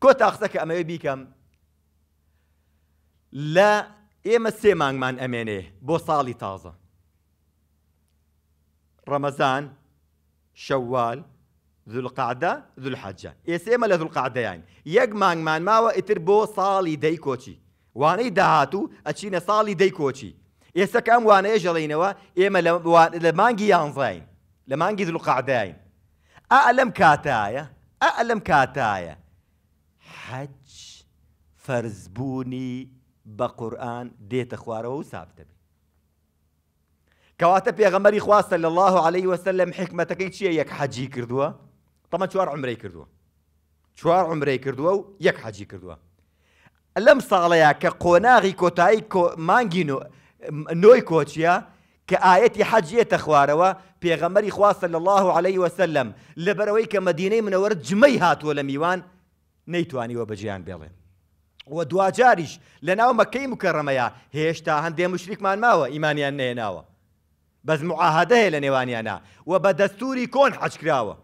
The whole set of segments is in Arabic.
كوت أخذك أما يبيكم لا إما سيمان من أمينه صالي تازة رمضان شوال ذو القعدة ذو الحجة إيه ذو القعدة يعني يق مان مان ما وإتربو صالي دي كوتي واني دهاتو أتشينا صالي دي كوتي إيه كام واني جلينا و إيه لمانجي يانزين لمانجي ذو القعدة يعني أعلم كاتايا أعلم كاتايا حەج فەرزبوونی بە قورآن دێتە خوارەوە و سابتەبێ کەواتە پێغەمەری خواستە لە الله عليه وسلم لەم حکمەتەکەی چییە یەک حەجی کردووە تەمە چوار عمرەی کردووە چوار عمرەی کردووە و یەک حەجی کردووە لەم ساڵەیە کە قۆناغی کۆتایی مانگی نۆی کۆچیە کە ئاەتی حەجیێتە خوارەوە پێغەمەری خواستە لە الله عليه وسلم لەبەرەوەی کە مەدینەی منەوەرە جمەی هاتووە لە میوان نەیتوانیوە بەجیان بێڵێن وە دوجاریش لە ناو مەکەی مکەڕەمەیە هێشتا هەندێ مشریکمان ماوە ئیمانیان نێناوە بەز معاهدە هەیە لە نێوانیانە و بە دەستوری کۆن حەچکراوە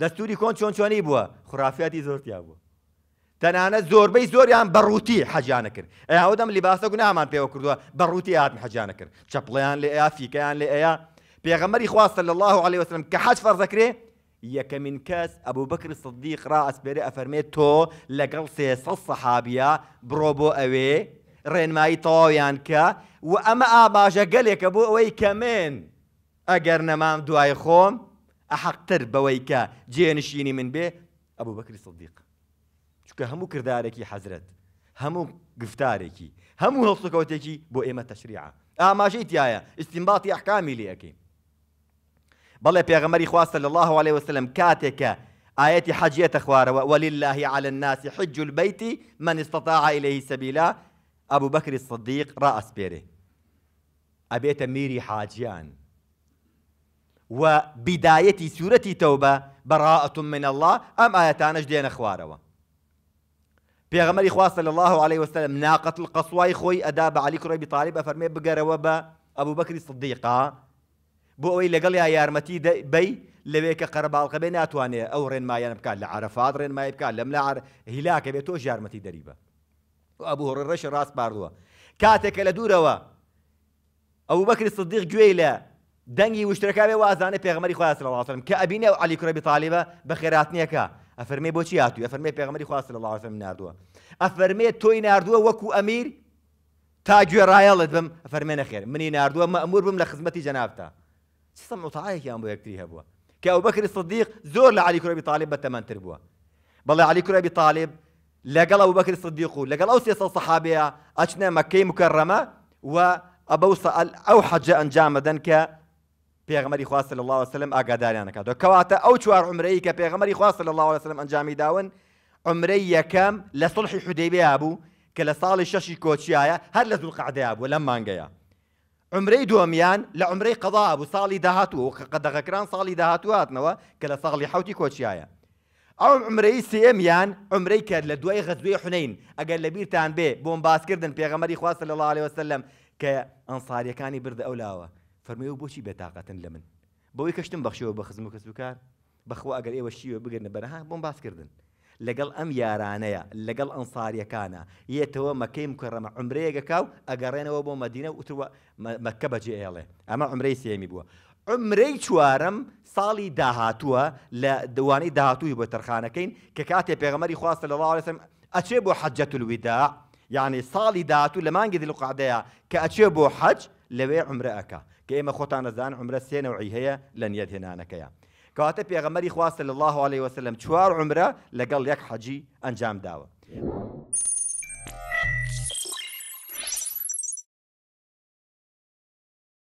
دەستوری کۆن چۆن چۆنی بووە خوراافاتی زۆرتیا بووە تەنانە زۆربەی زۆریان بەڕووتی حەجانە کرد ئەیاودەم لیباسە گونامان پێوە کردووە بەڕووتی هاتم حەجانە کرد چەپڵیان لێ ئەیا فیکەیان لێ ئەیا پێغەمەری خواستە لە الله عليه وسلم کە حەج فەرزەکرێ يك من كاس ابو بكر الصديق راس بري افرميتو لقل سي صحابيا بروبو اوي رين ماي طويان كا واما اباجا قال يك ابو وي كمان اجر نمام دواي خوم احق ترب ويكا جينشيني من به ابو بكر الصديق شكا همو كرداركي حزرت همو قفتاركي همو هلصوكوتيكي بوئمة تشريعه اه ما جيت يا استنباطي احكامي ليكي بەڵێ پێغەمەری خواستە صلى الله عليه وسلم كاتك ئاەتی حجية خوارەوە ولله على الناس حج البيت من استطاع إليه سبيلا أبو بكر الصديق رأس بيري أبي تميري حاجيان وبداية سورة توبة براءة من الله أم آياتانش دينا في بيغمري خواص صلى الله عليه وسلم ناقة القصوى خوي أداب علي كريبي طالب أفرمي بقروا أبو بكر الصديق آه. بۆ ئەوەی لەگەڵ یا یارمەتی بی لەوێ کە قەرباڵقە بێ ناتوانێت ئەو ڕێنمایان بکات لە عرفات ڕێنمای بکات لەم لە هیلاکە بێت تۆ یارمەتی دەریبە ئەبوو ڕێش ڕاست باردووە کاتێکە لە دوورەوە ئەو بەکری صدیق گوێی لە دەنگی وشتەکەوێ وازانە پێغمەری خواست لەڵاتم کە ئەبینێ و علیکرە بتاالبە بە خێراتنیەکە ئەفەرمێ بۆچی هاتووی ئەفەرمێ پێغمەری خواست لە لەڵاتم نردووە ئەفەرمێ افرمي توي وەکو وكو امير تاجو ڕایەڵت بم افرمي نخير مني نردووە مأمور بم لە خزمەتی شو سمعوا طعايك يا ابو بكر هبوا كابو بكر الصديق زور لعلي كره ابي طالب بتمان تربوا بالله علي كره ابي طالب لقل ابو بكر الصديق لقل اوس يصل صحابيه اشنا مكه مكرمه و ابو سال او حجا ان جامدا ك بيغمر اخوا صلى الله عليه وسلم اقادار انا كادو كواتا او شوار عمري ك بيغمر اخوا صلى الله عليه وسلم ان جامي داون عمري كم لصلح حديبيه ابو كلا صالي شاشي كوتشيايا هل لذو القعده ابو لما انقيا عمري دوميان لعمري قضاء ابو صالي دهاتو قد غكران صالي دهاتو اتنوا كلا صالي حوتي كوتشيايا او عمري سي ام عمري كاد لدوي غزوي حنين اقل لبير تان بي بوم باسكردن بيغمر اخوا صلى الله عليه وسلم كانصار كاني برد اولاوا فرميو بوشي بطاقه لمن بوي كشتم بخشو بخزمو كسوكار بخو اقل ايوا وشي بقرنا بنها بوم باسكردن كردن لەگەڵ ئەم یارانەیە لەگەڵ ئەنساریەکانە یەتەوە مەکەی مکەڕەمە عمرەیەگەکاو ئەگەڕێنەوە بۆ مەدینە وتوە مەکە بەجێ ئێڵێ ئەمە عمرەی سێمی بووە عمرەی چوارم ساڵی داهاتووە لە دوانەی داهاتووی بۆ تەرخانەکەین کە کاتێ پێغەمەری خواستە لەڵاوسم ئەچێ بۆ حەجەت الویدا یعنی يعني ساڵی داهاتوو لە مانگی دلقعدەیە کە ئەچێ بۆ حەج لەوێ عمرە ئەەکە کە ئێمە خۆتان نەزان عمرە سێنەوەی هەیە لە نیەت هێنانەکەیە. کەواتە پێغەمەری خوا صلی الله عليه وسلم چوار عمرە لەگەڵ یەک حەجی ئەنجام داوە